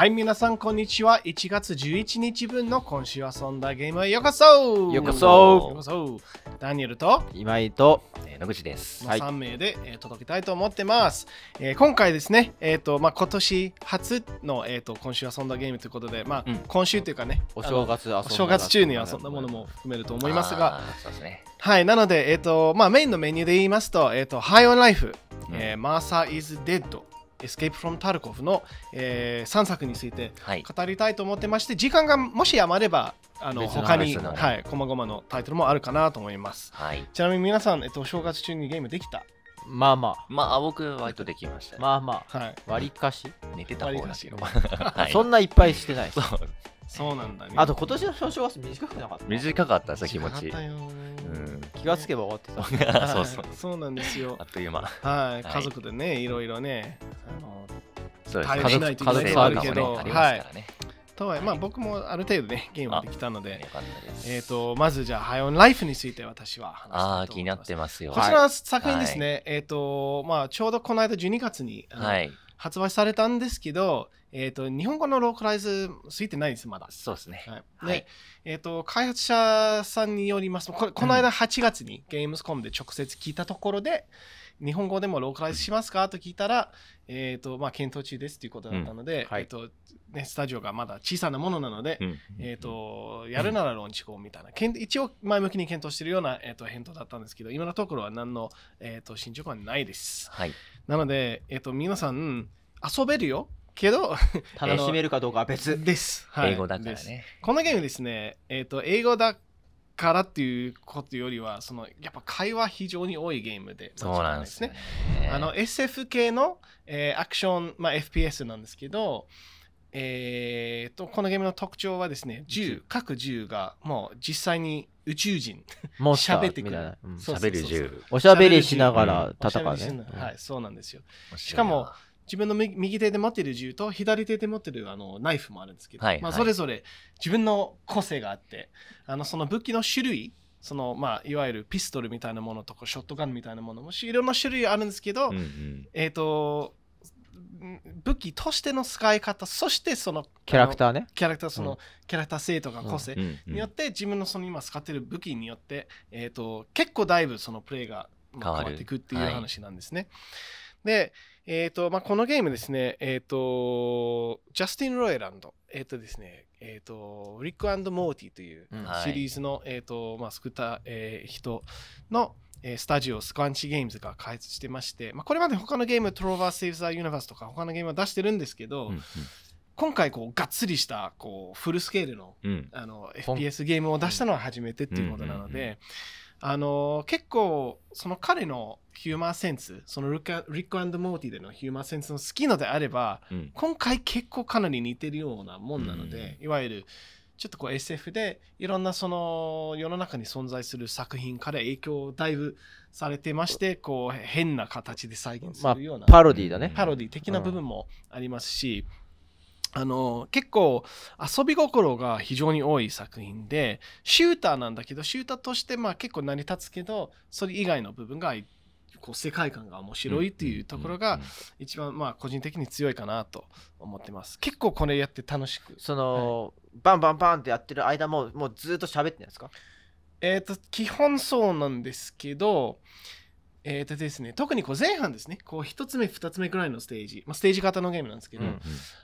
はい、皆さん、こんにちは。1月11日分の今週遊んだゲームへようこそようこそようこそダニエルと今井と、えー、野口です。3名で、はい、えー、届けたいと思ってます。えー、今回ですね、えーとまあ、今年初の、えーと、今週遊んだゲームということで、まあ、うん、今週というかね、お正月お正月中に遊んだものも含めると思いますが、そうですね、はい、なので、えーとまあ、メインのメニューで言いますと、えーと、ハ High on Life、うん、えー、マーサー is Dead エスケープ・フロム・タルコフの、えー、3作について語りたいと思ってまして、はい、時間がもし余ればあの他に、ね、はい、こまごまのタイトルもあるかなと思います、はい、ちなみに皆さん、えっと、正月中にゲームできたまあまあ。まあ、僕、割とできました、ね、まあまあ。はい。割かし寝てた方だけど。はい、そんないっぱいしてない。そう。そうなんだねあと今年の表彰は短くなかった短かったさ気持ち、うん、気がつけば終わってた そうそうそうなんですよあっという間はい家族でねいろいろねあのそうです対応しなあるけど、家族ねありとはいえ、まあ、僕もある程度ね、ゲームできたので、よかったですえっ、と、まずじゃあ、ハイオンライフについて私は話ああ気になってますよこちらの作品ですね、えっ、と、まあ、ちょうどこの間12月に、はい発売されたんですけど、えっ、ー、と、日本語のローカライズついてないんです、まだ。そうですね。はい。はい、えっ、ー、と、開発者さんによりますと、これ、この間8月にゲームスコムで直接聞いたところで、うん、日本語でもローカライズしますかと聞いたら、えっ、ー、と、まあ、検討中ですということだったので、うんはい、えっ、と、ね、スタジオがまだ小さなものなので、うん、えっ、と、やるならローンチみたいな、けん一応前向きに検討しているような、えー、と返答だったんですけど、今のところは何の、えっ、と、進捗はないです。はい。なので、えっ、と、皆さん、遊べるよ。けど 楽しめるかどうかは別です、はい、英語だからねこのゲームですね、えーと、英語だからっていうことよりはそのやっぱ会話非常に多いゲームでそうなんですねあの SF 系の、えー、アクション、まあ、FPS なんですけどえーと、とこのゲームの特徴はですね銃各銃がもう実際に宇宙人もう喋ってくる、うん、喋る銃おしゃべりしながら戦うね、うん、はいそうなんですよしかも自分の右手で持っている銃と左手で持っているあのナイフもあるんですけど、はいはい、まあ、それぞれ自分の個性があってあのその武器の種類そのまあ、いわゆるピストルみたいなものとかショットガンみたいなものもいろんな種類あるんですけど、うんうん、えー、と武器としての使い方そしてそのキャラクターねキャラクターその、うん、キャラクター性とか個性によって、うんうんうん、自分のその今使っている武器によって、えーと結構だいぶそのプレイが変わっていくっていう話なんですね、はい、でえっ、ー、と、まあ、このゲームですね、えっ、ー、と、ジャスティン・ロエランド、えっ、ー、とですね、えっ、と、リックモーティというシリーズの、作えっ、と、まあ、た、え人の、えスタジオ、スカンチゲームズが開発してまして、まあ、これまで他のゲーム、トローバー・セーブ・ザ・ユニバースとか他のゲームは出してるんですけど、うんうん今回こうがっつりしたこうフルスケールの,、あの FPS ゲームを出したのは初めてっていうことなので、あの結構その彼のヒューマーセンスそのルクリックモーティでのヒューマーセンスの好きのであれば、うん、今回結構かなり似てるようなもんなので、うん、いわゆるちょっとこう SF でいろんなその世の中に存在する作品から影響をだいぶされてましてこう変な形で再現するような、まあ、パロディだねパロディ的な部分もありますし、うん、あの結構遊び心が非常に多い作品でシューターなんだけどシューターとしてまあ結構成り立つけどそれ以外の部分がいっこう世界観が面白いっていうところが一番まあ個人的に強いかなと思ってます結構これやって楽しくその、はい、バンバンバンってやってる間ももうずっと喋ってないですかえっ、ー、と基本そうなんですけどえーとですね、特にこう前半ですねこう1つ目2つ目ぐらいのステージ、まあ、ステージ型のゲームなんですけど、うんうん、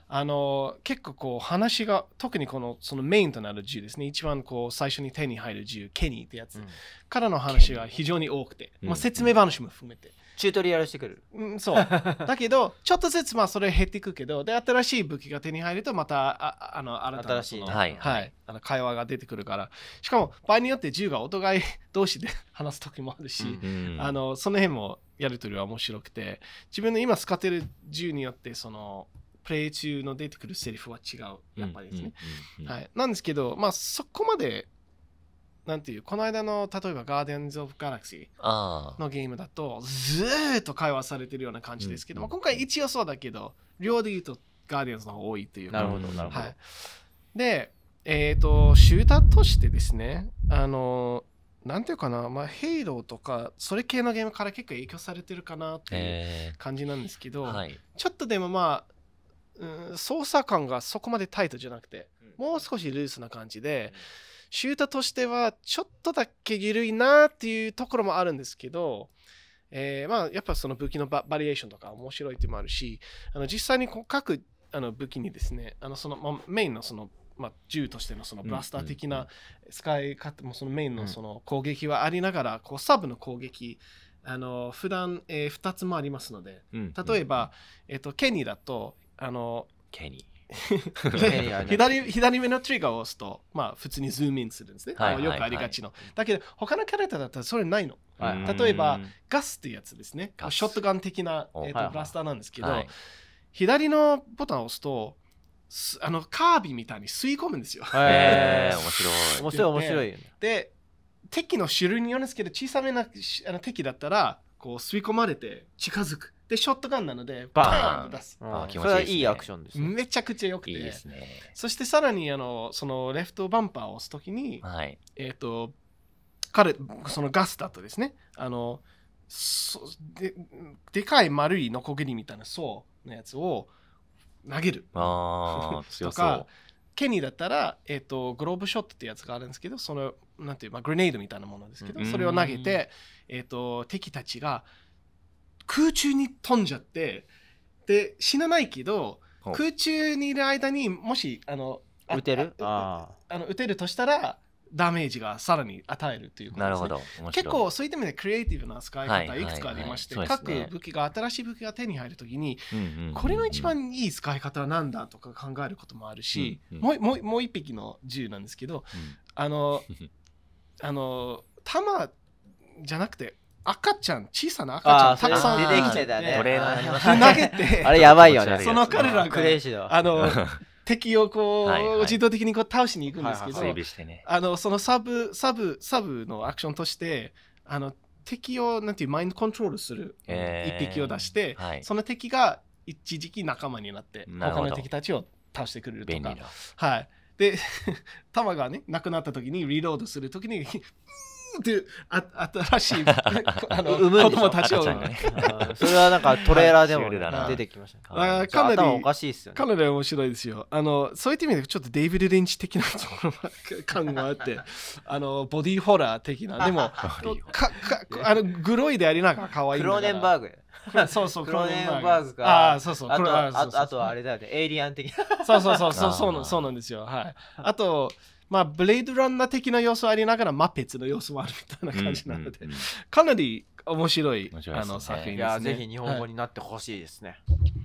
あの結構こう話が特にこのそのメインとなる銃ですね一番こう最初に手に入る銃ケニーってやつからの話が非常に多くて、まあ、説明話も含めて、うんうんチュートリアルしてくる、うん、そう だけどちょっとずつまあそれ減っていくけどで新しい武器が手に入るとまたああの新たしい、はいはい、あの会話が出てくるからしかも場合によって銃がお互い同士で話す時もあるし、うんうん、あのその辺もやり取りは面白くて自分の今使ってる銃によってそのプレイ中の出てくるセリフは違うやっぱりですね、はい、なんですけどまあそこまでなんていうこの間の例えば「ガーデンズ・オブ・ガラクシー」のゲームだとずーっと会話されてるような感じですけども、うん、今回一応そうだけど両で言うとガーデンズの方が多いというかなるほどなるほど、はい、でえっ、ー、とシューターとしてですねあのなんていうかな、まあ、ヘイローとかそれ系のゲームから結構影響されてるかなっていう感じなんですけど、えーはい、ちょっとでもまあうん、操作感がそこまでタイトじゃなくて、もう少しルースな感じで、うんシュートとしてはちょっとだけ緩いなっていうところもあるんですけど、えー、まあやっぱその武器のバリエーションとか面白いっていうのもあるしあの実際にこう各あの武器にですねあのその、まあ、メインのそのまあ、銃としてのそのブラスター的な使い方もそのメインのその攻撃はありながらこうサブの攻撃あの普段え2つもありますので例えばえとケニーだとあのケニー 左左目のトリガーを押すと、まあ、普通にズームインするんですね、はいはいはい、よくありがちのだけど他のキャラクターだったらそれないの、はい、例えばガスっていうやつですねショットガン的な、えーと、ブラスターなんですけど、はい、左のボタンを押すとあのカービィみたいに吸い込むんですよ。へえー、面白い。面白い面白い。で敵の種類によるんですけど小さめなあの敵だったらこう吸い込まれて近づく。でショットガンなのでバーンと出すそれはいいアクションですねめちゃくちゃ良くていいですねそしてさらにあのそのレフトバンパーを押すときに、はい、えっ、ー、と彼そのガスだとですねあのででかい丸いノコギリみたいな層のやつを投げるあ そうとかケニーだったら、えーと、グローブショットってやつがあるんですけどそのなんていう、まあ、グレネードみたいなものですけどそれを投げて、えーと敵たちが空中に飛んじゃってで死なないけど空中にいる間にもしあの打てるあああの撃てるとしたらダメージがさらに与えるということです、ね、なるほど結構そういった意味でクリエイティブな使い方いくつかありまして、はいね各武器が新しい武器が手に入るときにうんうんうんうんこれの一番いい使い方は何だとか考えることもあるし、うんうんもうもうもう一匹の銃なんですけどうんあのあの弾じゃなくて赤ちゃん小さな赤ちゃんたくさん出てきてたね投げてあれやばいよねその彼らがあの 敵をこう、自動的にこう倒しに行くんですけど、あのそのサブサブサブのアクションとしてあの敵をなんていうマインドコントロールする一匹を出して、その敵が一時期仲間になって他の敵たちを倒してくれるとかはいで弾 がねなくなった時にリロードする時に ってあ新しい あの子供たちを、ね、それはなんかトレーラーでも、出てきました、あかなりおかしいですよねかなり面白いですよあのそういった意味でちょっとデイビル・リンチ的なところ感があって あのボディーホラー的なでもかかあのグロいでありながらかわいいクローネンバーグそうそう、クロネンバーグか。あそうそう、あとあとあれだよね、エイリアン的な。そうそうそう、そうそうそうなんですよ。はい。あと、まあ、ブレイドランナー的な要素ありながら、マペツの要素もあるみたいな感じなので、かなり面白い、ね、あの作品ですね。ぜひ日本語になってほしいですね。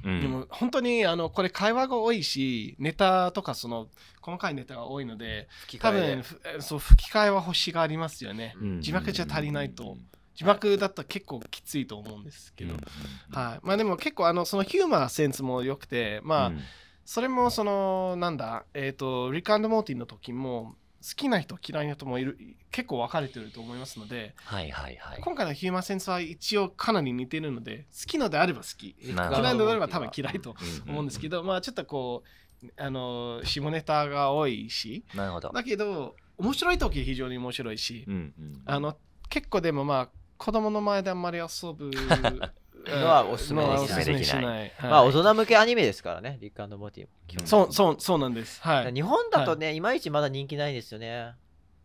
はい、でも本当にあのこれ会話が多いし、ネタとかその細かいネタが多いので、多分そう吹き替えは星がありますよね。字幕じゃ足りないと。字幕だと結構きついと思うんですけど、はい、はい、まあでも結構あのそのヒューマーセンスも良くてまあ、うんそれもそのなんだえっ、ー、とリカンド・モーティンの時も好きな人嫌いな人もいる結構分かれてると思いますので、はいはいはい、今回の「ヒューマンセンス」は一応かなり似てるので好きのであれば好き嫌いのであれば多分嫌いと思うんですけど、うんうん、まあちょっとこうあの下ネタが多いしなるほどだけど面白い時は非常に面白いし、うんうん、あの結構でもまあ子供の前であんまり遊ぶ のはおすすめできない。うん、まあ、ないまあ、大人向けアニメですからね、リックモティも。そう、そう、そうなんです。はい。日本だとね、いまいちまだ人気ないですよね。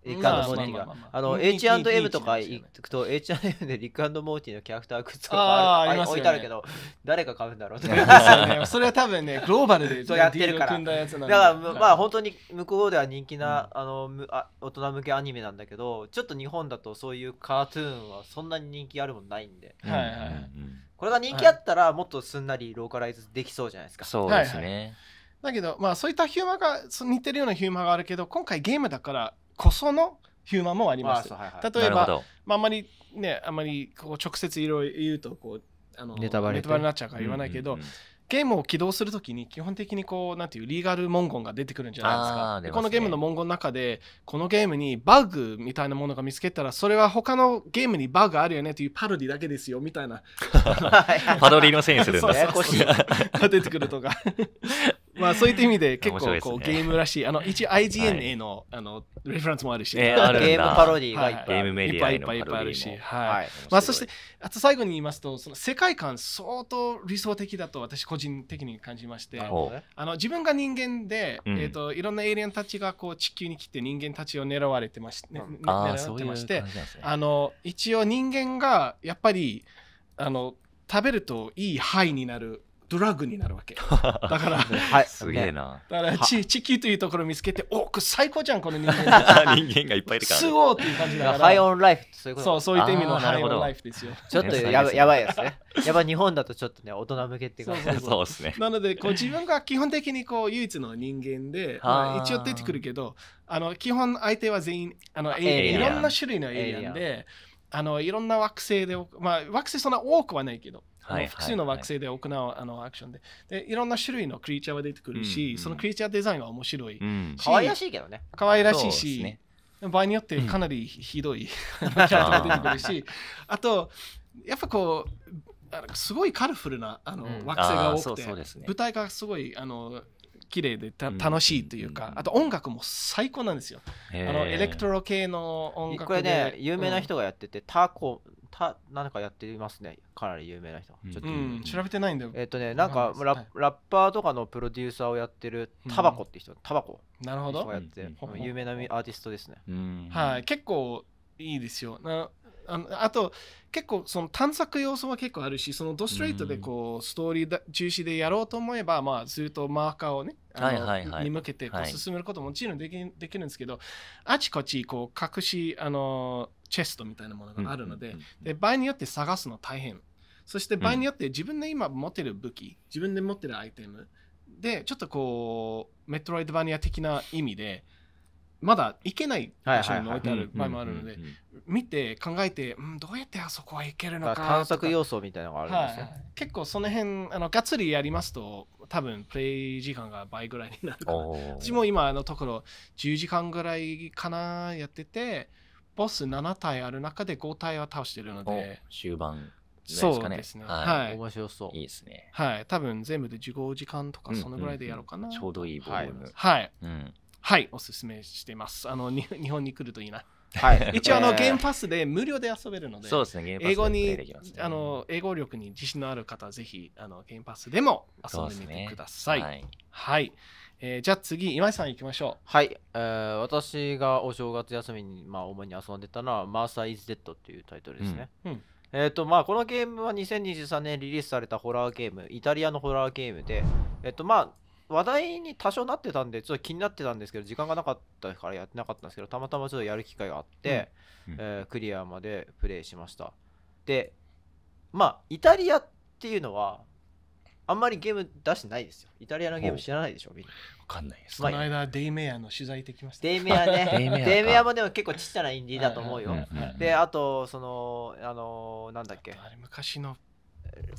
リックモーティが、あの H&M とか行くと H&M でリックモーティのキャラクターグッズとあ、置いてあるけど誰が買うんだろうって。それは多分ね グローバルでそうやってるからだからまあ本当に向こうでは人気な、あの大人向けアニメなんだけどちょっと日本だとそういうカートゥーンはそんなに人気あるもんないんで、はいはい、これが人気あったらもっとすんなりローカライズできそうじゃないですかそうですね、だけど、まあ、そういったヒューマーが似てるようなヒューマーがあるけど今回ゲームだからこそのヒューマンもあります。例えば、まあ、あんまりね、あんまりこう直接いろいろ言うとこうあのネタバレになっちゃうから言わないけど、うんうんうんゲームを起動するときに基本的にこうなんていうリーガル文言が出てくるんじゃないですか、ね、このゲームの文言の中でこのゲームにバグみたいなものが見つけたらそれは他のゲームにバグあるよねというパロディだけですよみたいな パロディのせいにするんだそうそうそうが出てくるとかまあそういった意味で結構こう、ゲームらしいあの一応 IGN への,、あのレフェランスもあるし、ゲームパロディがいっぱい、い、っぱいいっぱいいっぱいあるし、はいまあ、そしてあと最後に言いますとその世界観相当理想的だと私個人的に感じましてあの自分が人間で、えっと、いろんなエイリアンたちがこう地球に来て人間たちを狙われてまして、狙ってまして、あの一応人間がやっぱりあの食べるといい肺になるドラッグになるわけ。だから、はい、すげえな。だから地地球というところを見つけて、お最高じゃん、この人間人間がいっぱいいるから、すごいっていう感じだから。ハイオンライフってそういうことそう、そういった意味のハイオンライフですよ。ちょっとやば やばいですね。やっぱ日本だとちょっとね、大人向けっていうか、そうですね。なので、こう自分が基本的にこう唯一の人間で、まあ、一応出てくるけど、あの基本相手は全員、あのエいろんな種類のエイリアンで、あのいろんな惑星で、まあ、惑星そんな多くはないけど。はい、複数の惑星で行う、あのアクションででいろんな種類のクリーチャーが出てくるし、うんうん、そのクリーチャーデザインは面白い、うん、可愛らしいけどね可愛らしいし、ね、場合によってかなりひどい、うん、キャラクターが出てくるしあとやっぱこうすごいカラフルなあの、惑星が多くて、うね、舞台がすごいあの綺麗でた楽しいというか、うん、あと音楽も最高なんですよ。あのエレクトロ系の音楽でこれね、有名な人がやってて、うん、タコた何かやってますねかなり有名な人ちょっと、うん、調べてないんだよえっとねなんかララッパーとかのプロデューサーをやってるタバコって人、うん、タバコなるほどやって、有名なアーティストですね、はい結構いいですよなあのあと結構その探索要素は結構あるしそのドストレートでこうストーリー中止でやろうと思えば、まあ、ずっとマーカーをねはいはいはい、に向けてこう進めることももちろんでき,、できるんですけどあちこちこう隠しあのチェストみたいなものがあるので,、で場合によって探すの大変そして場合によって自分で今持ってる武器、自分で持ってるアイテムでちょっとこうメトロイドバニア的な意味でまだ行けない場所に置いてある場合もあるので見て考えて、うん、どうやってあそこは行けるのか探索要素みたいなのがあるんですね、はい、結構その辺あのがっつりやりますと多分プレイ時間が倍ぐらいになるから私も今のところ10時間ぐらいかなやっててボス7体ある中で5体は倒してるので終盤そうですねはい、面白そういいですねはい多分全部で15時間とかそのぐらいでやろうかな、ちょうどいいボリュームはい、はい、うんはいおすすめしていますあの 日本に来るといいなはい、一応あの、ゲームパスで無料で遊べるので、そうですね、ゲームパス英語に、あの英語力に自信のある方はぜひあのゲームパスでも遊んでみてください。ね、はい、はい、えー、じゃあ次今井さん行きましょう。はい、えー、私がお正月休みにまあ主に遊んでたのはマーサーイズデッドというタイトルですね。うん、うん、えーとまあ、このゲームは2023年リリースされたホラーゲームイタリアのホラーゲームで、えーとまあ、話題に多少なってたんで、ちょっと気になってたんですけど、時間がなかったからやってなかったんですけど、たまたまちょっとやる機会があって、うんうん、えー、クリアまでプレイしました。で、まあ、イタリアっていうのは、あんまりゲーム出してないですよ。イタリアのゲーム知らないでしょ、みんな。わかんないです。この間、デイメアの取材できました。デイメアね。デイメアもでも結構ちっちゃなインディーだと思うよ。で、あと、その、あのなんだっけ。あれ、昔の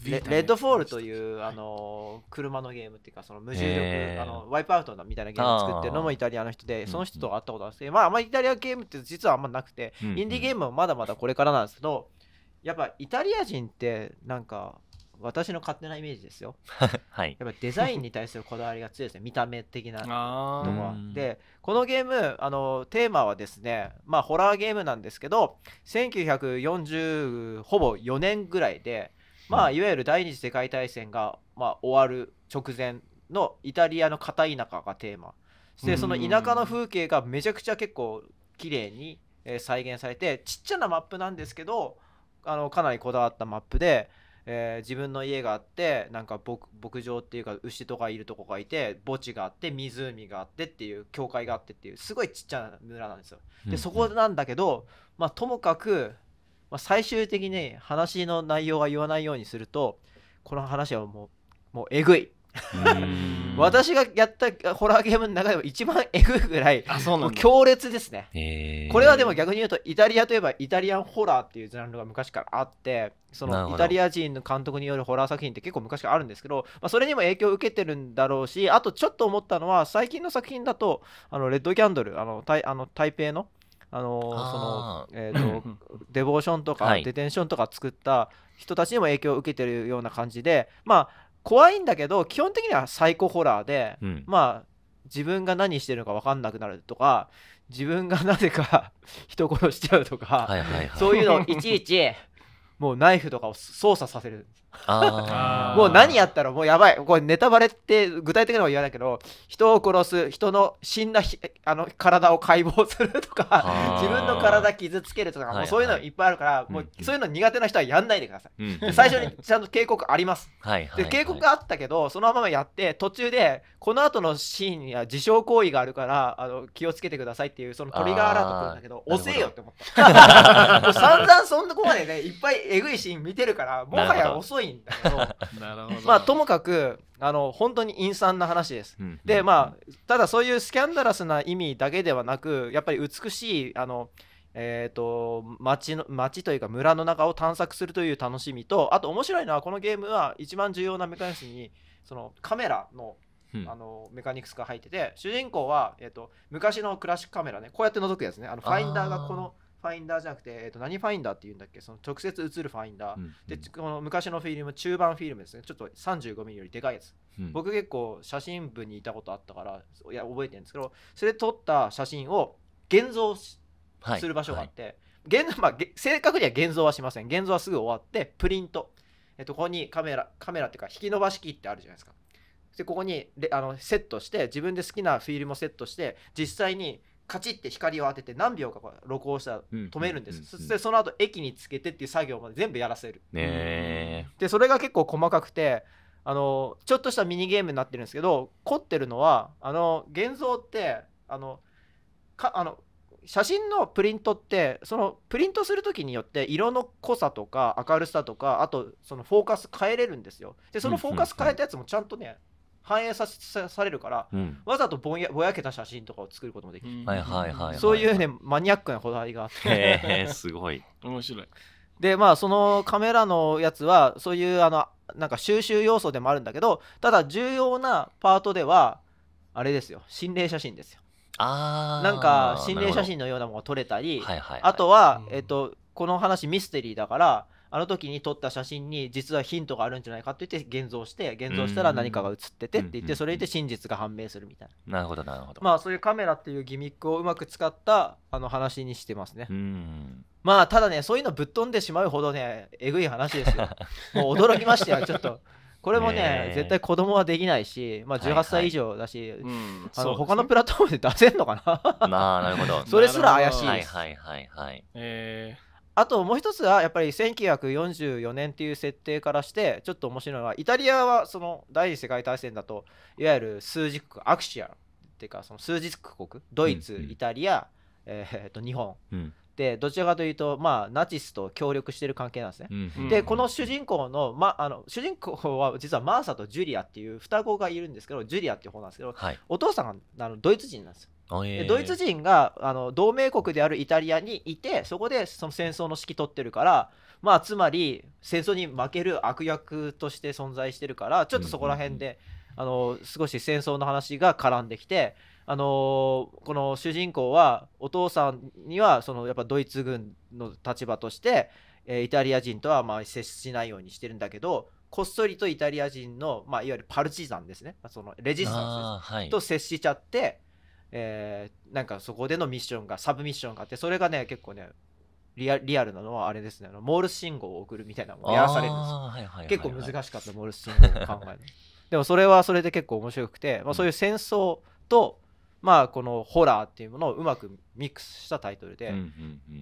レッドフォールという、あの車のゲームっていうかその無重力、あのワイプアウトみたいなゲームを作ってるのもイタリアの人でその人と会ったことあるんですけど、まあ、あんまりイタリアゲームって実はあんまなくて、インディーゲームはまだまだこれからなんですけどやっぱイタリア人ってなんか私の勝手なイメージですよ、はい、やっぱデザインに対するこだわりが強いですね見た目的なとこっでこのゲームあのテーマはですねまあホラーゲームなんですけど1940ほぼ4年ぐらいでまあ、いわゆる第二次世界大戦が、まあ、終わる直前のイタリアの片田舎がテーマでその田舎の風景がめちゃくちゃ結構綺麗に再現されてちっちゃなマップなんですけどあのかなりこだわったマップで、えー、自分の家があってなんか牧牧場っていうか牛とかいるとこがいて墓地があって湖があってっていう教会があってっていうすごいちっちゃな村なんですよ。でそこなんだけど、まあ、ともかくまあ、最終的に話の内容は言わないようにするとこの話はもうもうえぐい私がやったホラーゲームの中でも一番えぐいぐらい強烈ですね、えー、これはでも逆に言うとイタリアといえばイタリアンホラーっていうジャンルが昔からあってそのイタリア人の監督によるホラー作品って結構昔からあるんですけど、まあ、それにも影響を受けてるんだろうしあとちょっと思ったのは最近の作品だとあのレッドキャンドルあの台あの台北のあのその、えーと、デボーションとかデテンションとか作った人たちにも影響を受けてるような感じで、まあ、怖いんだけど基本的にはサイコホラーで、うん、まあ自分が何してるのか分かんなくなるとか自分がなぜか 人殺しちゃうとか、はいはいはい、そういうのをいちいち もうナイフとかを操作させるもう何やったらもうやばいこれネタバレって具体的なのは嫌だけど人を殺す人の死んだあの体を解剖するとか自分の体傷つけるとかもうそういうのいっぱいあるから、もうそういうの苦手な人はやんないでください、最初にちゃんと警告ありますで警告があったけどそのままやって途中でこの後のシーンや自傷行為があるからあの気をつけてくださいっていうそのトリガーアラートなんだけど押せよって思った 散々そんなこまでねいっぱいえぐいシーン見てるからもはや遅いいんだけど まあともかくあの本当に陰惨な話です。うん、でまあただそういうスキャンダラスな意味だけではなくやっぱり美しいあのえーと、街町の街というか村の中を探索するという楽しみとあと面白いのはこのゲームは一番重要なメカニスにそのカメラのあのメカニクスが入ってて主人公は、えーと昔のクラシックカメラねこうやって覗くやつねあのファインダーがこのファインダーじゃなくて、えー、と何ファインダーっていうんだっけその直接映るファインダー、うんうん、でこの昔のフィルム中盤フィルムですねちょっと 35mm よりでかいやつ、うん、僕結構写真部にいたことあったからいや覚えてるんですけどそれで撮った写真を現像する場所があって、はいはい、現まあ、正確には現像はしません現像はすぐ終わってプリント、えー、とここにカメラカメラっていうか引き伸ばし器ってあるじゃないですかでここにあのセットして自分で好きなフィルムをセットして実際にカチッて光を当てて何秒か録音したら止めるんです、うんうんうんうん、そしてその後駅につけてっていう作業まで全部やらせる、ね、でそれが結構細かくてあのちょっとしたミニゲームになってるんですけど凝ってるのはあの現像ってあのかあの写真のプリントってそのプリントする時によって色の濃さとか明るさとかあとそのフォーカス変えれるんですよでそのフォーカス変えたやつもちゃんとね、反映さされるから、うん、わざとぼやぼやけた写真とかを作ることもできる、はいはいはい、そういうねマニアックなこだわりがあってへえすごい面白いでまあそのカメラのやつはそういうあのなんか収集要素でもあるんだけどただ重要なパートではあれですよ心霊写真ですよあなんか心霊写真のようなものが撮れたり、はいはいはい、あとは、うん、えっ、とこの話ミステリーだからあの時に撮った写真に実はヒントがあるんじゃないかって言って現像して現像したら何かが写っててって言ってそれで真実が判明するみたいななるほどなるほどまあそういうカメラっていうギミックをうまく使ったあの話にしてますねうんまあただねそういうのぶっ飛んでしまうほどねえぐい話ですよ もう驚きましたよちょっとこれもね、絶対子供はできないし、まあ、18歳以上だし、うん、あの、他のプラットフォームで出せんのかな まあなるほど それすら怪しいです、はいはいはいはい、えーあともう一つはやっぱり1944年っていう設定からしてちょっと面白いのはイタリアはその第二次世界大戦だといわゆる数軸国アクシアっていうかその数軸国ドイツ、うんうん、イタリア、えー、っと日本、うん、ってどちらかというと、まあ、ナチスと協力してる関係なんですね、うんでこの主人公の,、ま、あの主人公は実はマーサとジュリアっていう双子がいるんですけどジュリアっていう方なんですけど、はい、お父さんがあのドイツ人なんですよでドイツ人があの同盟国であるイタリアにいてそこでその戦争の指揮取ってるから、まあ、つまり戦争に負ける悪役として存在してるからちょっとそこら辺で、うんうん、あの少し戦争の話が絡んできてあのこの主人公はお父さんにはそのやっぱドイツ軍の立場として、えイタリア人とはま接しないようにしてるんだけどこっそりとイタリア人の、まあ、いわゆるパルチザンですねそのレジスタンス、はい、と接しちゃって、えー、なんかそこでのミッションがサブミッションがあってそれがね結構ねリアリアルなのはあれですねモールス信号を送るみたいなのをやらされるんですよ、はい結構難しかったモールス信号を考えるでもそれはそれで結構面白くて、まあ、そういう戦争と、うんまあ、このホラーっていうものをうまくミックスしたタイトルで、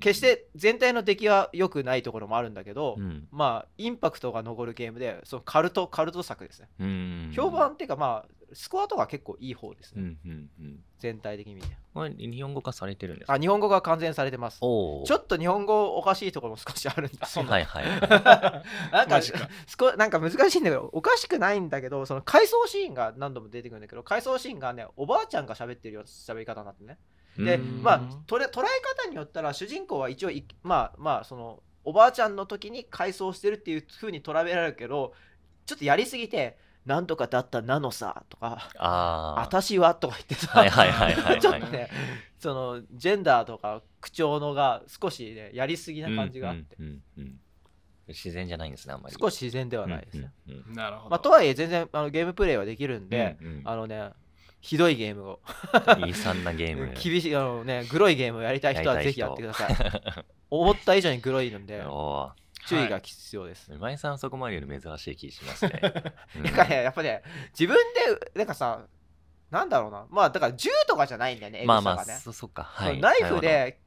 決して全体の出来は良くないところもあるんだけど、まあインパクトが残るゲームでそのカルトカルト作ですね、評判っていうかまあスコアとか結構いい方ですね、うんうんうん、全体的に見てこれ日本語化されてるんですかあ日本語が完全されてますちょっと日本語おかしいところも少しあるんですけどい、はい、なんかなんか難しいんだけどおかしくないんだけどその回想シーンが何度も出てくるんだけど回想シーンがねおばあちゃんが喋ってるような喋り方になってねでまあ捉え方によったら主人公は一応まあまあそのおばあちゃんの時に回想してるっていうふうに捉えられるけどちょっとやりすぎてなんとかだったなのさとか、あたしはとか言ってさ、はいはいはいはい ちょっとね、そのジェンダーとか口調のが少しね、やりすぎな感じがあって。自然じゃないんですね、あんまり。少し自然ではないですね。なるほど。まあ、とはいえ、全然あのゲームプレイはできるんで、うんうん、あのね、ひどいゲームを。悲惨なゲーム。厳しい、あのね、グロいゲームをやりたい人はぜひやってください。思った以上にグロいので。注意が必要です。今前さんそこまでより珍しい気しますね。だからやっぱね自分でなんかさなんだろうなまあだから銃とかじゃないんだよねエグさがね。まあまあそそっか、はい、ナイフで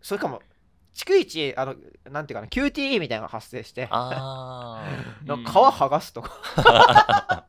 それかも逐一あのなんていうかな QTE みたいなのが発生してあ皮 剥がすとか確か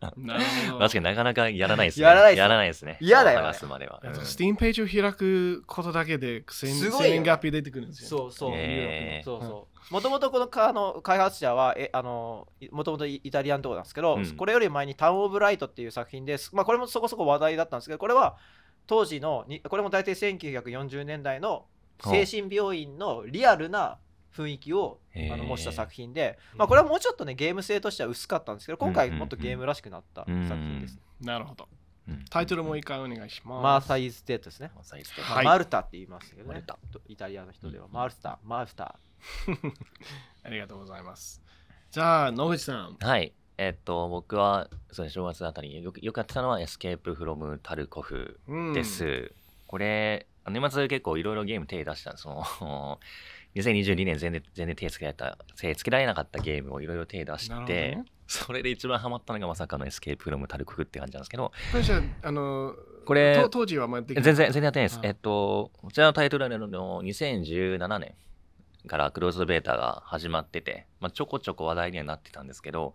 になかなかやらないですねやらないですね嫌だよ、ね、剥がすまでは、うん、スティームページを開くことだけで1000円がっ出てくるんですよそうそう、えー、そうそうもともとこのかーの開発者はえあのもともとイタリアンとこなんですけど、うん、これより前に「タウン・オブ・ライト」っていう作品です、まあ、これもそこそこ話題だったんですけどこれは当時のこれも大体1940年代の精神病院のリアルな雰囲気をあの模した作品で、まあ、これはもうちょっとねゲーム性としては薄かったんですけど今回もっとゲームらしくなった作品です、ねうんうんうん、なるほどタイトルもう一回お願いします。マーサイズテートですね。マーサイズテート、はい、マルタって言いますけどね。イタリアの人ではマルタ、マルタ。ありがとうございます。じゃあ野口さん。はい。えー、っと僕はそ正月あたりよくよくやってたのはエスケープフロムタルコフです。うん、これ年末結構いろいろゲーム手出したんです。その2022 年全然全然手つけられた、手つけられなかったゲームをいろいろ手出して、それで一番ハマったのがまさかのエスケープフロムタルクフって感じなんですけど。あのこれ、当時はま全然、全然やってないです。えっと、こちらのタイトルの2017年からクローズベータが始まってて、まあ、ちょこちょこ話題にはなってたんですけど、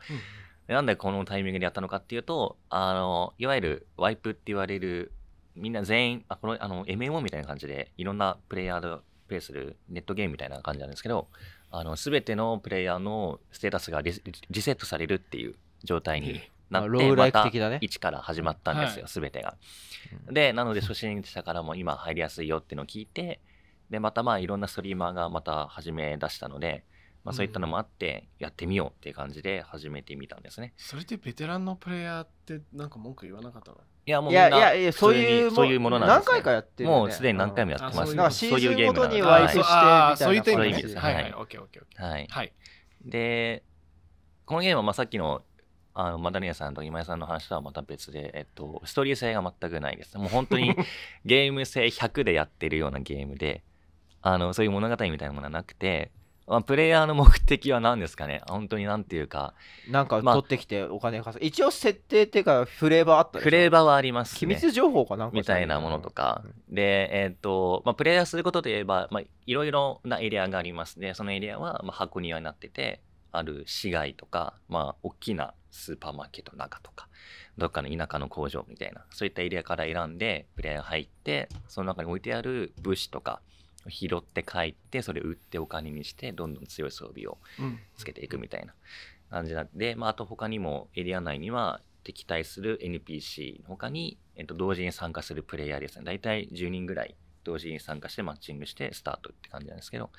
うん、なんでこのタイミングでやったのかっていうと、あの、いわゆるワイプって言われるみんな全員、あこのあの MMO みたいな感じで、いろんなプレイヤーとプレイするネットゲームみたいな感じなんですけど、あの全てのプレイヤーのステータスがリリセットされるっていう状態になって、うまた一から始まったんですよ、すべ、てが。で、なので初心者からも今入りやすいよっていうのを聞いて、で、またまあいろんなストリーマーがまた始め出したので、まあ、そういったのもあってやってみようっていう感じで始めてみたんですね、うん、それってベテランのプレイヤーってなんか文句言わなかったのいやもういやいやいやそういうそういうものなん何回かやってる、もうすでに何回もやってます、ね。そういうゲームなんです。にワイしてみたそういう意味です。はいはい。はい。はい。で、このゲームはまあさっきのあのマダニアさんと今井さんの話とはまた別で、えっと、ストーリー性が全くないです。もう本当に ゲーム性100でやってるようなゲームで、あのそういう物語みたいなものはなくて、まあ、プレイヤーの目的は何ですかね 本当になんていうかなんか取ってきてお金稼ぐ、一応設定っていうかフレーバーあったフレーバーはあります、ね、機密情報かなんかみたいなものとか、うん、でえっ、ー、と、まあ、プレイヤーすることで言えば、まあ、いろいろなエリアがありますで、ね、そのエリアは、まあ、箱庭になっててある市街とかまあ大きなスーパーマーケットの中とかどっかの田舎の工場みたいなそういったエリアから選んでプレイヤー入ってその中に置いてある物資とか拾って帰ってそれ売ってお金にしてどんどん強い装備をつけていくみたいな感じなんで、まあ、あと他にもエリア内には敵対する NPC の他に、えっと、同時に参加するプレイヤーですね大体10人ぐらい同時に参加してマッチングしてスタートって感じなんですけど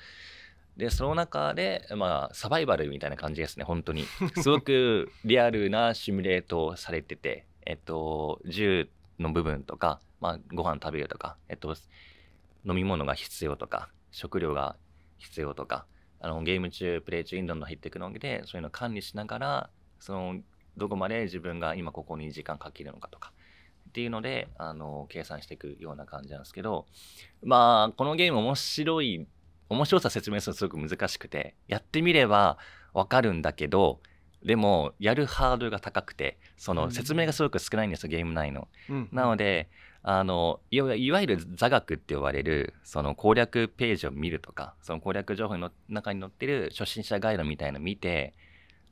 でその中で、まあ、サバイバルみたいな感じですね本当に すごくリアルなシミュレートをされててえっと銃の部分とか、まあ、ご飯食べるとか、えっと飲み物が必要とか食料が必要とかあのゲーム中プレイ中インドのヒっていくのでそういうのを管理しながらそのどこまで自分が今ここに時間かけるのかとかっていうのであの計算していくような感じなんですけどまあこのゲーム面白い面白さ説明するのすごく難しくてやってみればわかるんだけどでもやるハードルが高くてその説明がすごく少ないんですよ、うん、ゲーム内の。うん、なのであのいわゆる座学って呼ばれるその攻略ページを見るとかその攻略情報の中に載ってる初心者ガイドみたいの見て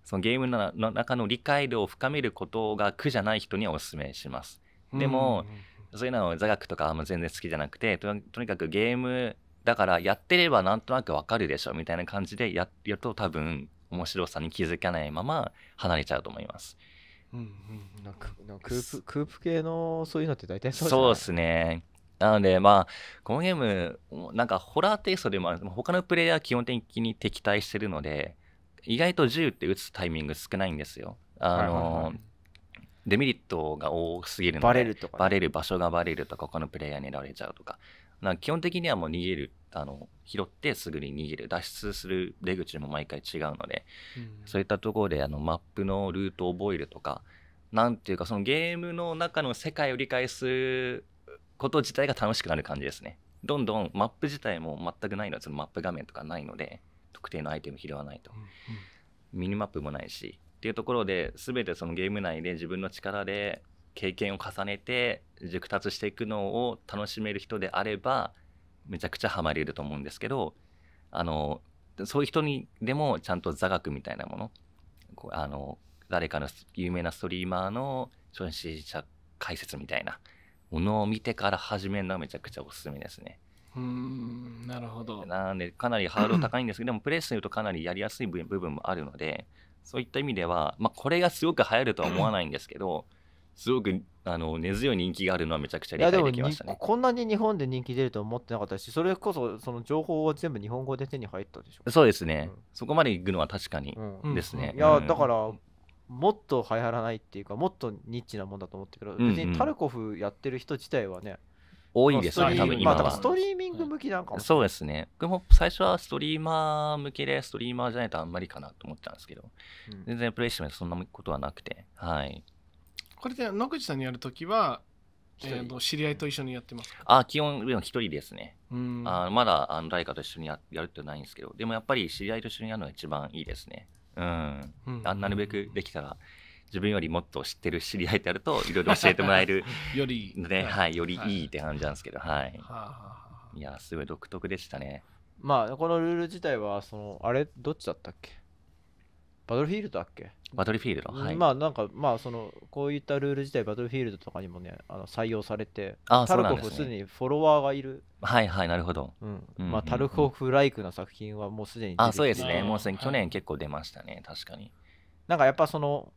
そのゲームの中の理解度を深めることが苦じゃない人にはおすすめします。でも、うん、そういうのは座学とか全然好きじゃなくてとにかくゲームだからやってればなんとなくわかるでしょみたいな感じでやると多分面白さに気づかないまま離れちゃうと思います。うんうん、なんかなんかクープクープ系のそういうのって大体そうですね。なので、まあ、このゲーム、なんかホラーテイストでもある、他のプレイヤー基本的に敵対してるので、意外と銃って撃つタイミング少ないんですよ。あの、はいはいはい、デメリットが多すぎるので、バレるとか、ね、バレる、場所がバレるとか、他のプレイヤーに狙われちゃうとか。か基本的にはもう逃げるあの拾ってすぐに逃げる脱出する出口も毎回違うので、うん、そういったところであのマップのルートを覚えるとかなんていうかそのゲームの中の世界を理解すること自体が楽しくなる感じですねどんどんマップ自体も全くないのでそのマップ画面とかないので特定のアイテム拾わないと、うん、ミニマップもないしっていうところで全てそのゲーム内で自分の力で経験を重ねて熟達していくのを楽しめる人であればめちゃくちゃハマりると思うんですけどあのそういう人にでもちゃんと座学みたいなものこうあの誰かの有名なストリーマーの初心者解説みたいなものを見てから始めるのはめちゃくちゃおすすめですね。うんなるほどなんでかなりハードル高いんですけど、でもプレイするとかなりやりやすい部分もあるのでそういった意味では、まあ、これがすごく流行るとは思わないんですけど、すごくあの根強い人気があるのはめちゃくちゃ理解できましたね。こんなに日本で人気出ると思ってなかったし、それこそその情報は全部日本語で手に入ったでしょ。そうですね。うん、そこまで行くのは確かにですね。いや、だから、もっと流行らないっていうか、もっとニッチなもんだと思ってるけど、別にタルコフやってる人自体はね、多いですね、多分今は。まあ、ストリーミング向きなんかも、そうですね。僕も最初はストリーマー向けで、ストリーマーじゃないとあんまりかなと思ってたんですけど、全然プレイしてもそんなことはなくて、はい。これで野口さんにやるときは、えーと、知り合いと一緒にやってますあ基本一人ですねあまだあの誰かと一緒にややるってないんですけどでもやっぱり知り合いと一緒にやるのが一番いいですねうん、あなるべくできたら自分よりもっと知ってる知り合いってやると いろいろ教えてもらえるよりね、はい、よりいいって感じなんですけどはい、はい、いやすごい独特でしたねまあこのルール自体はそのあれどっちだったっけバトルフィールドだっけバトルフィールド、はい、まあなんかまあそのこういったルール自体バトルフィールドとかにもねあの採用されてああタルコフすで、にフォロワーがいるはいはいなるほど、うんまあ、タルコフライクな作品はもうすでにあそうですねもうすでに去年結構出ましたね、はい、確かになんかやっぱその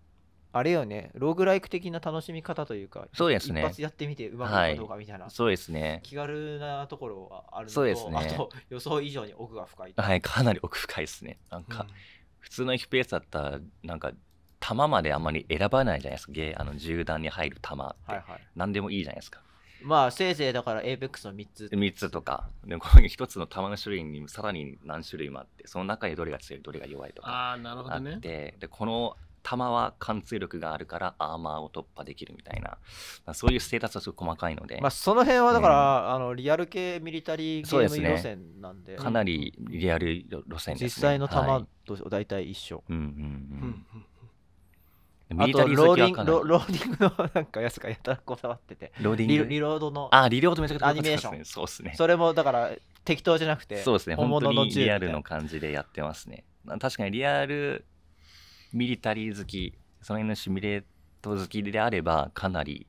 あれよねローグライク的な楽しみ方というかそうですね一発やってみてうまくいくかどうかみたいな、はい、そうですね気軽なところはあるのとそうですねあと予想以上に奥が深いはいかなり奥深いですねなんか、うん普通の FPS だったらなんか弾まであんまり選ばないじゃないですかゲーあの銃弾に入る弾って、はいはい、何でもいいじゃないですかまあせいぜいだからエー e ックスの3つ3つとかでもこういう1つの弾の種類にさらに何種類もあってその中にどれが強いどれが弱いとかあって、ね、でこの弾は貫通力があるからアーマーを突破できるみたいな、まあ、そういうステータスはすごい細かいので、まあ、その辺はだから、うん、あのリアル系ミリタリーゲーム路線なんで、ね、かなりリアル路線です、ね、実際の弾と大体一緒、うんうんうんミリタリーローディングのなんかやつがやたらこだわっててローディングリロードのあリロードめちゃくちゃアニメーションそうですねそれもだから適当じゃなくてそうですね本物のリアルの感じでやってますね確かにリアルミリタリー好きその辺のシミュレート好きであればかなり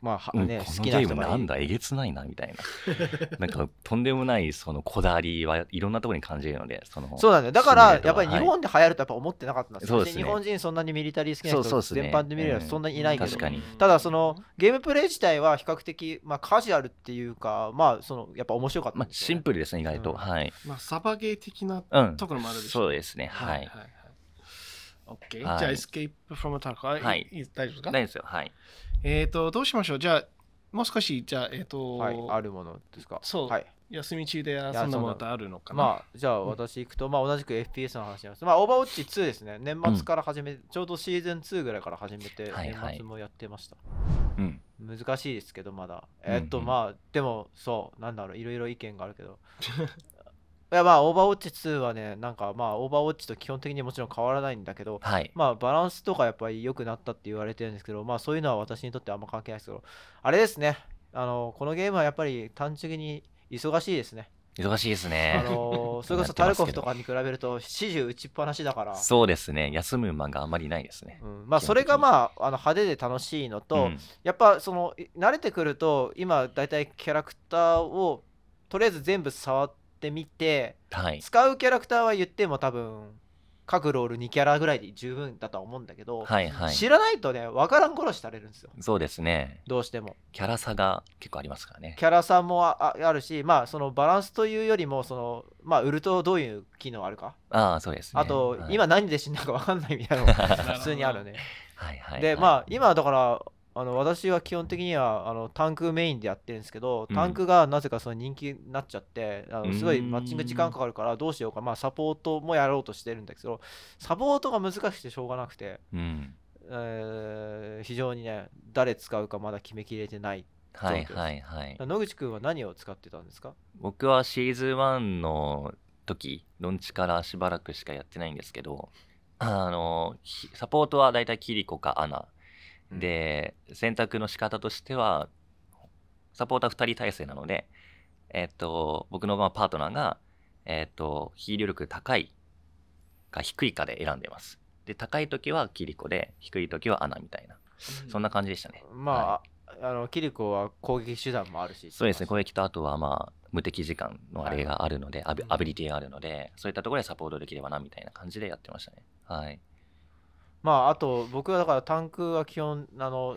まあね、うん、このゲームなんだえげつないなみたいな なんかとんでもないそのこだわりはいろんなところに感じるのでそのそうだねだからやっぱり日本で流行るとやっぱ思ってなかったんですよ、ね、日本人そんなにミリタリー好きな人全般で見るのそんなにいないけど、ねうん、ただそのゲームプレイ自体は比較的、まあ、カジュアルっていうかまあそのやっぱ面白かった、ね、まあ、シンプルですね意外と、うん、はい、まあ、サバゲー的なところもあるでしょ、うん、そうですねはい、はいはい OK、はい、じゃあ、エスケープフォームターカー、はい、大丈夫ですか大丈夫ですよ。はい。えっ、ー、と、どうしましょうじゃあ、もう少し、じゃあ、えっ、ー、と、はい、あるものですかそう、はい、休み中で遊んだものってあるのかなまあ、じゃあ、私行くと、うん、まあ、同じく FPS の話します。まあ、オーバーウォッチ2ですね。年末から始め、うん、ちょうどシーズン2ぐらいから始めて、年末もやってました。はいはい、難しいですけど、まだ。えっ、と、うんうん、まあ、でも、そう、なんだろう、いろいろ意見があるけど、いやまあオーバーウォッチ2はねなんかまあオーバーウォッチと基本的にもちろん変わらないんだけど、はい、まあバランスとかやっぱり良くなったって言われてるんですけどまあそういうのは私にとってあんま関係ないですけどあれですねあのこのゲームはやっぱり単純に忙しいですね忙しいですね。あの それこそタルコフとかに比べると、始終打ちっぱなしだから。そうですね。休む間があまりないですね。うん、まあ、それがまあ、あの派手で楽しいのと、うん、やっぱその、慣れてくると、今、大体キャラクターを、とりあえず全部触っってみて、はい、使うキャラクターは言っても多分各ロール2キャラぐらいで十分だとは思うんだけど、はいはい、知らないとね分からん殺しされるんですよそうですねどうしてもキャラ差が結構ありますからねキャラ差もああるしまあそのバランスというよりもそのまあウルトどういう機能あるかああそうです、ね、あと、はい、今何で死んだか分かんないみたいなのが普通にあるね はいはい、はい、でまあ今だからあの私は基本的にはあのタンクメインでやってるんですけど、タンクがなぜかその人気になっちゃって、あのすごいマッチング時間かかるからどうしようか、まあ、サポートもやろうとしてるんだけどサポートが難しくてしょうがなくて、うん、えー、非常にね誰使うかまだ決めきれてないはいはいはい野口君は何を使ってたんですか僕はシーズン1の時ロンチからしばらくしかやってないんですけどあのサポートはだいたいキリコかアナで、選択の仕方としては、サポーター2人体制なので、えっと、僕のパートナーが、えっと、ール力高いか低いかで選んでます。で、高い時はキリコで、低い時はアナみたいな、そんな感じでしたね。まあ、はい、あのキリコは攻撃手段もあるし、そうですね、攻撃とあとはまあ、無敵時間のあれがあるので、はい、アビリティがあるので、そういったところでサポートできればなみたいな感じでやってましたね。はい。まああと僕はだからタンクは基本あの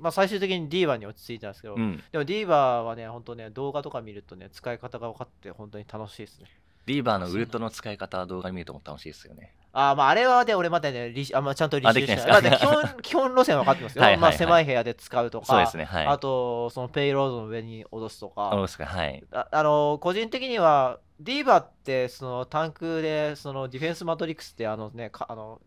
まあ、最終的にディーバに落ち着いたんですけど、うん、でもディーバはね、本当ね、動画とか見るとね、使い方が分かって、本当に楽しいですね。ディーバーのウルトの使い方、は動画見るとも楽しいですよね。あまあ、あれはで、俺まだね、あまあちゃんと履修してない。ですま基本基本路線は分かってますよ。はいはいはい、まあ、狭い部屋で使うとか、そうですねはい、あと、そのペイロードの上に落とすとか、はい、ああの個人的には、ディーバってそのタンクでそのディフェンスマトリックスってあのねあの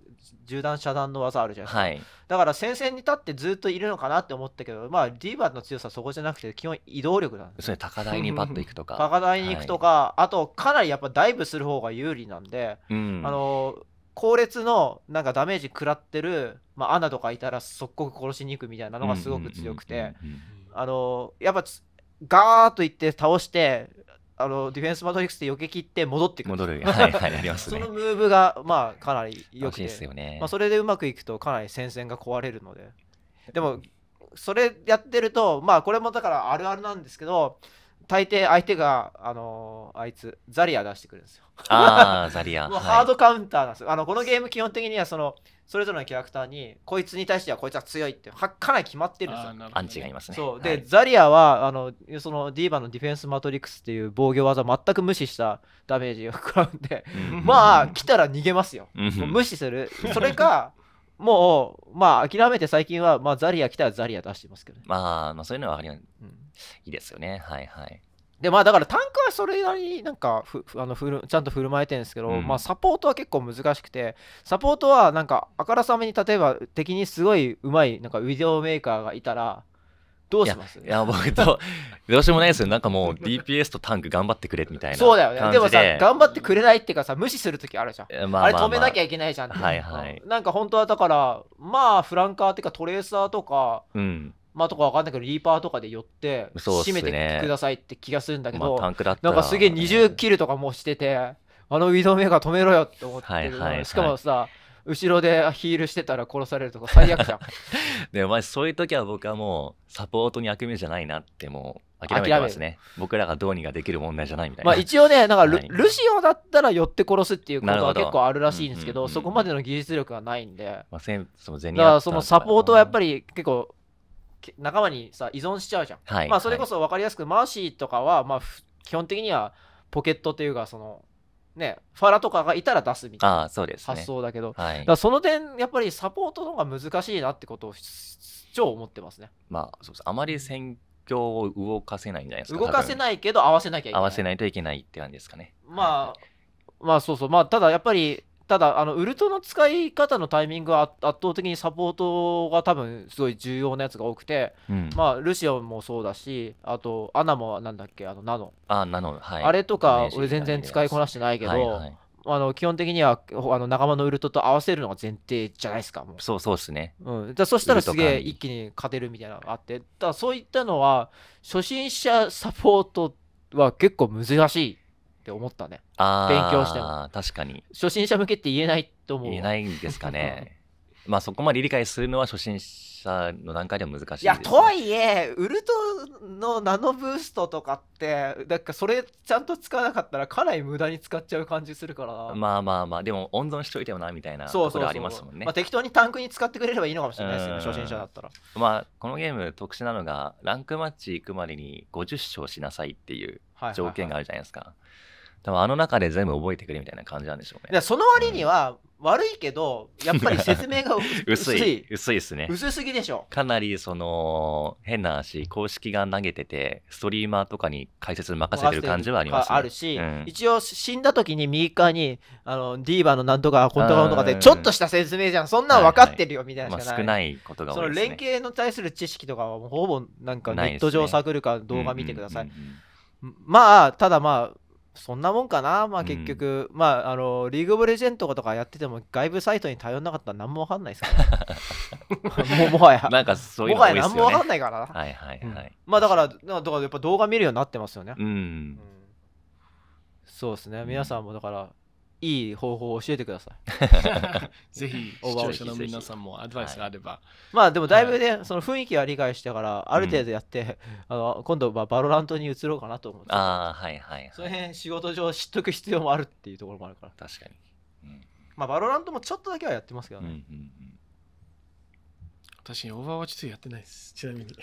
銃弾遮断の技あるじゃないですか、はい、だから戦線に立ってずっといるのかなって思ったけどまあディーバの強さそこじゃなくて基本移動力なんですそれ高台にパッと行くとか高台に行くとか、はい、あとかなりやっぱダイブする方が有利なんで、うん、あの後列のなんかダメージ食らってる、まあ、アナとかいたら即刻殺しに行くみたいなのがすごく強くてあのやっぱガーッといって倒してあのディフェンスマトリックスで避け切って戻ってくる戻るはいはいありますね そのムーブがまあかなり良くてですよね、まあ、それでうまくいくとかなり戦線が壊れるのででもそれやってるとまあこれもだからあるあるなんですけど大抵相手が、あのー、あいつザリア出してくるんですよ。ああ、ザリア。もうハードカウンターなんですよ。はい、あのこのゲーム基本的にはそのそれぞれのキャラクターにこいつに対してはこいつは強いってはっかなり決まってるんですよ。アンチがいますね。そうで、はい、ザリアはあのそのディーバのディフェンスマトリックスっていう防御技全く無視したダメージを食らうんで まあ来たら逃げますよ。無視する。それかもう、まあ、諦めて最近は、まあ、ザリア来たらザリア出してますけどね。まあ、まあ、そういうのはあり、うん、いいですよね。はいはい。でまあだからンクはそれなりになんかふあのふるちゃんと振る舞えてるんですけど、うん、まあサポートは結構難しくてサポートはなんかあからさめに例えば敵にすごいうまいなんかビデオメーカーがいたらどうしますいや僕どどうしようもないですよなんかもう DPS とタンク頑張ってくれみたいなそうだよねでもさ頑張ってくれないっていうかさ無視する時あるじゃん、まあまあ、まあ、あれ止めなきゃいけないじゃんはいはいなんか本当はだからまあフランカーっていうかトレーサーとか、うん、まあとかわかんないけど、リーパーとかで寄って、締めてくださいって気がするんだけど、ね、なんかすげえ20キルとかもしてて、あのウィドウメーカー止めろよって思って、はいはい、しかもさ、後ろでヒールしてたら殺されるとか最悪じゃん。で、まあそういう時は僕はもうサポートに役目じゃないなってもう諦めてますね。僕らがどうにかできる問題じゃないみたいな。まあ一応ね、なんかルはい、ルシオだったら寄って殺すっていうことは結構あるらしいんですけど、どうんうんうん、そこまでの技術力がないんで。まあ、そのだからそのサポートはやっぱり結構仲間にさ依存しちゃうじゃん、はい、まあ、それこそ分かりやすく、はい、マーシーとかは、まあ、基本的にはポケットというかそのねファラとかがいたら出すみたいな発想だけど、ねはい、だその点やっぱりサポートの方が難しいなってことを超思ってますね。まあ、そうですあまり選挙を動かせないんじゃないですか動かせないけど合わせなきゃいけない合わせないといけないって感じですかね。まあ、まあそうそうまあただやっぱりただあのウルトの使い方のタイミングは圧倒的にサポートが多分すごい重要なやつが多くて、うん、まあルシオンもそうだしあとアナもなんだっけあのナノあナノ、はい、あれとか俺全然使いこなしてないけど、はいはい、あの基本的にはあの仲間のウルトと合わせるのが前提じゃないですかもうそうそうですね、うん、だそしたらすげえ一気に勝てるみたいなのがあってだそういったのは初心者サポートは結構難しいって思ったね。あ勉強しても。確かに。初心者向けって言えないと思う。言えないんですかね。まあそこまで理解するのは初心者の段階では難しいです、ね、いやとはいえウルトのナノブーストとかってだんそれちゃんと使わなかったらかなり無駄に使っちゃう感じするからまあまあまあでも温存しといてもなみたいなところありますもんねまあ、適当にタンクに使ってくれればいいのかもしれないですよね初心者だったらまあこのゲーム特殊なのがランクマッチ行くまでに50勝しなさいっていう条件があるじゃないですか、はいはいはい多分あの中で全部覚えてくれみたいな感じなんでしょうね。その割には悪いけど、うん、やっぱり説明が 薄い。薄いですね。薄すぎでしょ。かなりその変な話、公式が投げてて、ストリーマーとかに解説任せてる感じはありますね。あるし、うん、一応死んだ時に右側にあのディーバーのなんとかコントロールとかでちょっとした説明じゃん、そんなん分かってるよみたいなない。はいはいまあ、少ないことが多いです、ね、連携に対する知識とかはほぼなんかネット上探るか動画見てください。まあ、ただまあ、そんなもんかな、まあ結局、うん、まああのリーグ・オブ・レジェンドとかやってても、外部サイトに頼んなかったら何も分かんないですから、ももはや、なんかそういうの多いすよ、ね、もはや何も分かんないからな。はいはいはい。うん、まあだから、だからやっぱ動画見るようになってますよね。うん、うん、そうですね、皆さんもだから、いい方法を教えてください。ぜひ、視聴者の皆さんもアドバイスがあれば。はい、まあでもだいぶね、はい、その雰囲気は理解してから、ある程度やって、うん、あの今度はバロラントに移ろうかなと思って。ああ、はい、はいはい。その辺、仕事上知っとく必要もあるっていうところもあるから。確かに。うん、まあバロラントもちょっとだけはやってますけどね。うんうんうん私、オーバーウォッチ2やってないです。ちなみに。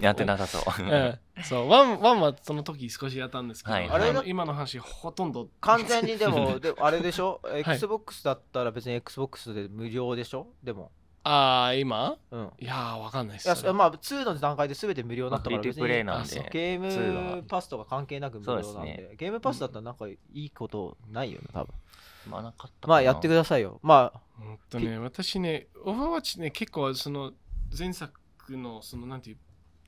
やってなさそう。うんそうワンワンはその時少しやったんですけど、はいあれの今の話ほとんど完全にでも であれでしょ XBOX だったら別に XBOX で無料でしょでもああ今うんいやーわかんないですいやまあ2の段階で全て無料になったから別にフリープレイなんでゲームパスとか関係なく無料なんででゲームパスだったらなんかいいことないよね多分、まあなかったかまあやってくださいよまあうんとね、私ね、オーバーワッチね、結構その前作のそのなんていう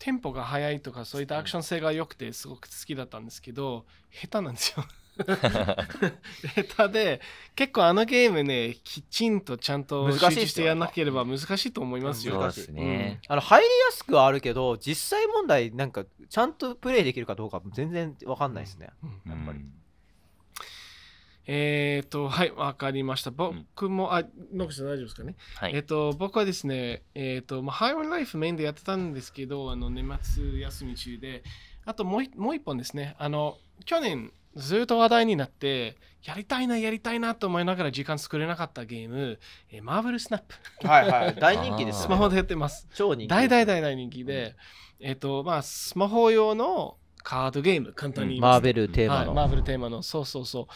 テンポが速いとかそういったアクション性が良くてすごく好きだったんですけど下手なんですよ 下手で結構あのゲームねきちんとちゃんと集中してやらなければ難しいと思いますよあの入りやすくはあるけど実際問題なんかちゃんとプレイできるかどうか全然分かんないですね、うん、やっぱり。うんえっ、ー、と、はい、わかりました。僕も、あ、野口さん大丈夫ですかね。はい、えっ、ー、と、僕はですね、えっ、ー、と、まあ、ハイワーライフメインでやってたんですけど、あの、年末休み中で、あともうもう一本ですね、あの、去年、ずっと話題になって、やりたいな、やりたいなと思いながら時間作れなかったゲーム、えー、マーブルスナップ。はいはい、大人気です、ね、スマホでやってます。超人気、大大大大人気で、うん、えっ、ー、と、まあ、スマホ用のカードゲーム、簡単に言います、ねうん、マーベルテーマの、はい、マーベルテーマの、そうそうそう。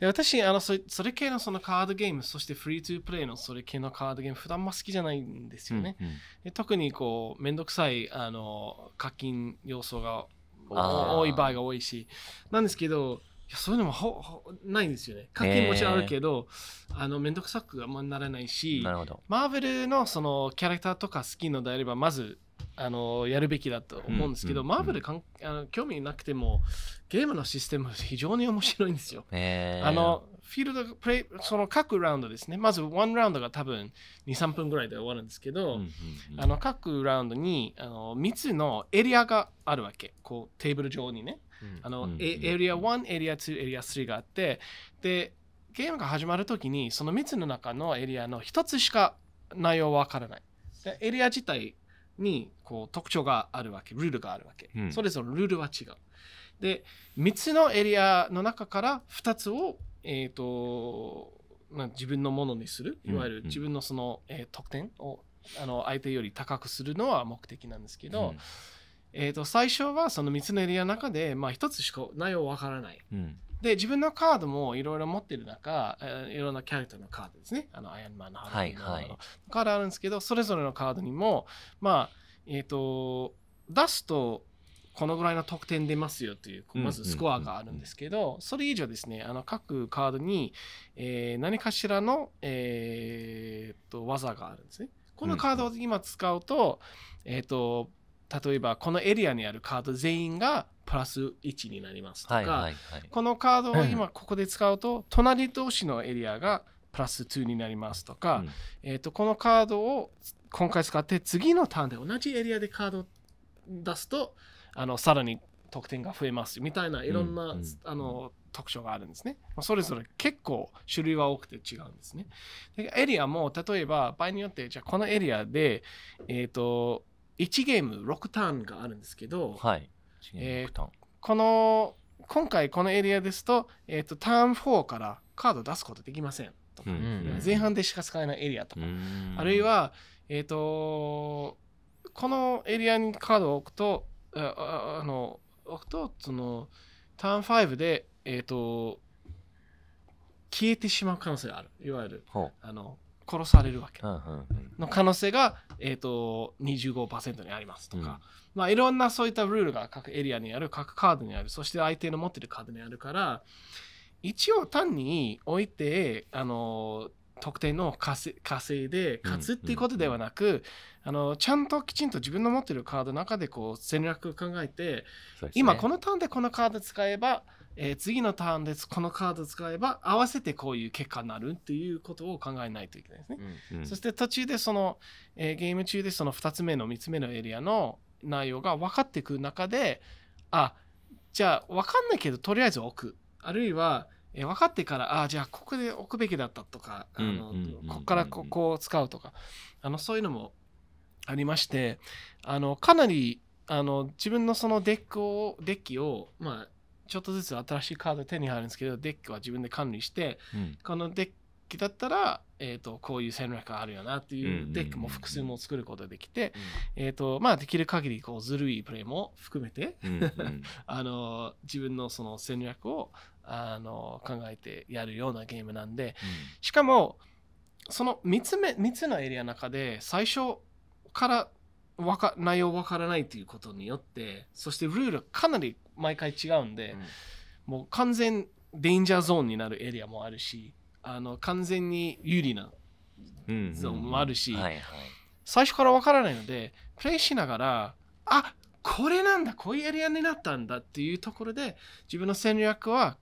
で私あのそ、それ系のそのカードゲーム、そしてフリートゥープレイのそれ系のカードゲーム、普段も好きじゃないんですよね。うんうん、で特にこう、めんどくさいあの課金要素が多い場合が多いし、なんですけど、いやそういうのもほほないんですよね。課金もちろんあるけど、あの、めんどくさくあんまならないし、マーベルのそのキャラクターとか好きのであれば、まずあのやるべきだと思うんですけど、うんうんうん、マーブルかんあの興味なくてもゲームのシステム非常に面白いんですよ。えー、あのフィールドプレイその各ラウンドですねまず1ラウンドが多分23分ぐらいで終わるんですけど、うんうんうん、あの各ラウンドにあの3つのエリアがあるわけこうテーブル上にね、うん、あの、うんうん、エリア1エリア2エリア3があってでゲームが始まるときにその3つの中のエリアの1つしか内容わからないエリア自体にこう特徴があるわけルールがあるわけ、うん、それぞれルールは違うで3つのエリアの中から2つを、えーとま自分のものにするいわゆる自分のその、うん、えー、得点をあの相手より高くするのは目的なんですけど、うん、えーと、と最初はその3つのエリアの中で、まあ、1つしか内容わからない、うん、で自分のカードもいろいろ持ってる中いろんなキャラクターのカードですねあのアイアンマンのハードの、はいはい、カードあるんですけどそれぞれのカードにもまあえっ、ー、と出すとこのぐらいの得点出ますよというまずスコアがあるんですけどそれ以上ですねあの各カードに、えー、何かしらの、えー、と技があるんですね。このカードを今使うと,、えー、と例えばこのエリアにあるカード全員がプラス1になりますとか、はいはいはい、このカードを今ここで使うと、隣同士のエリアがプラス2になりますとか、うん、えーと、このカードを今回使って次のターンで同じエリアでカード出すとあのさらに得点が増えますみたいないろんな、うんうん、あの特徴があるんですね。それぞれ結構種類は多くて違うんですね。エリアも例えば場合によってじゃあこのエリアで、えーと1ゲーム6ターンがあるんですけど、はいえー、この今回このエリアですと,、えーと、ターン4からカード出すことできませんとか、うんうん、前半でしか使えないエリアとか、うんうん、あるいは、えーと、このエリアにカードを置くとああの置くとそのターン5で、えーと、と消えてしまう可能性があるいわゆるあの殺されるわけの可能性が、えーと、25%にありますとか、うん、まあ、いろんなそういったルールが各エリアにある各カードにあるそして相手の持ってるカードにあるから一応単に置いてあの得点の稼いで勝つっていうことではなく、あのちゃんときちんと自分の持ってるカードの中でこう戦略を考えて、ね、今このターンでこのカード使えばえー、次のターンですこのカード使えば合わせてこういう結果になるっていうことを考えないといけないですね、うんうん、そして途中でその、えー、ゲーム中でその2つ目の3つ目のエリアの内容が分かってくる中であじゃあ分かんないけどとりあえず置くあるいは、えー、分かってからあじゃあここで置くべきだったとかあの、ここからここを使うとかあのそういうのもありましてあのかなりあの自分のそのデックをデッキをまあちょっとずつ新しいカード手に入るんですけどデッキは自分で管理して、うん、このデッキだったら、えーと、こういう戦略があるよなっていうデッキも複数も作ることができて、えとまあ、できる限りこりずるいプレイも含めて あの自分のその戦略をあの考えてやるようなゲームなんで、しかもその3つ目3つのエリアの中で最初からわか内容わからないということによってそしてルールかなり毎回違うんで、うん、もう完全デンジャーゾーンになるエリアもあるしあの完全に有利なゾーンもあるし、はい最初からわからないのでプレイしながらあこれなんだこういうエリアになったんだっていうところで自分の戦略は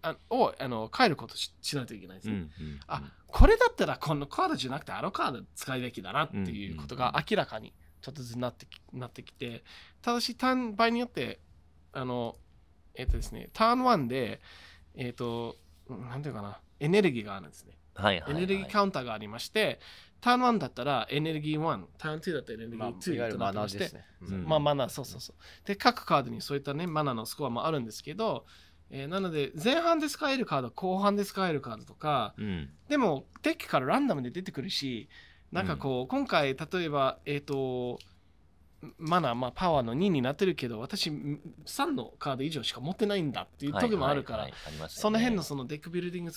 あをあの変えることしないといけないですね、うんうんうん、あこれだったらこのカードじゃなくてあのカード使いべきだなっていうことが明らかにちょっとずつなってきなってきてただし単倍によってあの、えっ、とですね、ターン1で、えっ、と、なんていうかな、エネルギーがあるんですね。はいはいはい、エネルギーカウンターがありまして、ターン1だったらエネルギー1、ターン2だったらエネルギー2となってまして、まあ、ねうん、まあ、マナー、そうそうそう。で、各カードにそういったね、マナーのスコアもあるんですけど、えー、なので前半で使えるカード後半で使えるカードとか、うん、でもデッキからランダムで出てくるしなんかこう、うん、今回例えばえっ、ー、とマナー、まあ、パワーの2になってるけど私3のカード以上しか持ってないんだっていう時もあるから、その辺のそのデックビルディング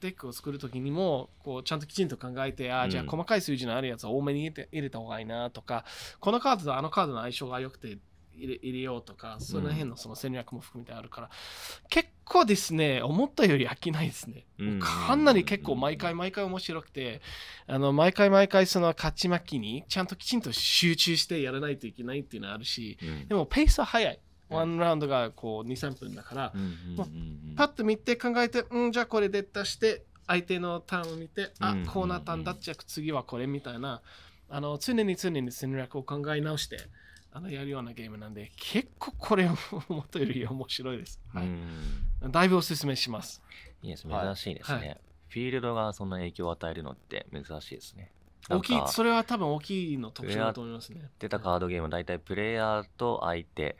デックを作る時にもこうちゃんときちんと考えて、あじゃあ細かい数字のあるやつは多めに入れた方がいいなとかこのカードとあのカードの相性が良くて入れようとかその辺のその戦略も含めてあるから、結構ですね思ったより飽きないですね、かなり結構毎回毎回面白くてあの毎回毎回その勝ち負けにちゃんときちんと集中してやらないといけないっていうのはあるし、でもペースは速い。ワンラウンドがこう23分だから、パッと見て考えてうんじゃあこれで出して相手のターンを見てあこうなったんだじゃあ次はこれみたいなあの常に常に戦略を考え直してあのやるようなゲームなんで結構これ思ったより面白いです、はい、だいぶおすすめしますいいです珍しいですね、はい、フィールドがそんな影響を与えるのって珍しいですね大きいそれは多分大きいの特徴だと思いますね出たカードゲームは大体プレイヤーと相手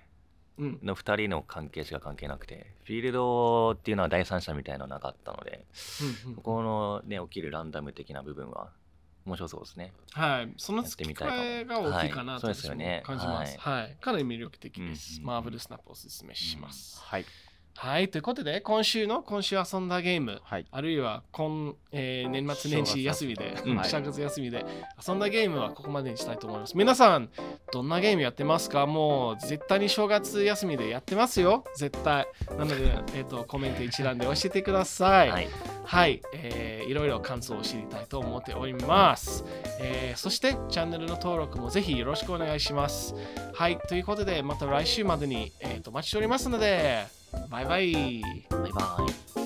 の2人の関係しか関係なくて、フィールドっていうのは第三者みたいなのなかったので、うんうん、ここのね起きるランダム的な部分は面白そうですね。はい。その付き替えが大きいかなと感じます。はい。かなり魅力的です。マーブルスナップおすすめします。はい。はい、ということで、今週の今週遊んだゲーム、はい、あるいは今、えー、年末年始休みで、正月休みで、遊んだゲームはここまでにしたいと思います。皆さん、どんなゲームやってますかもう絶対に正月休みでやってますよ、絶対。なので、えーと、コメント一覧で教えてください。はい、はい、えー、いろいろ感想を知りたいと思っております。えー、そして、チャンネルの登録もぜひよろしくお願いします。はい、ということで、また来週までに、えーと、と待ちしておりますので、拜拜，拜拜。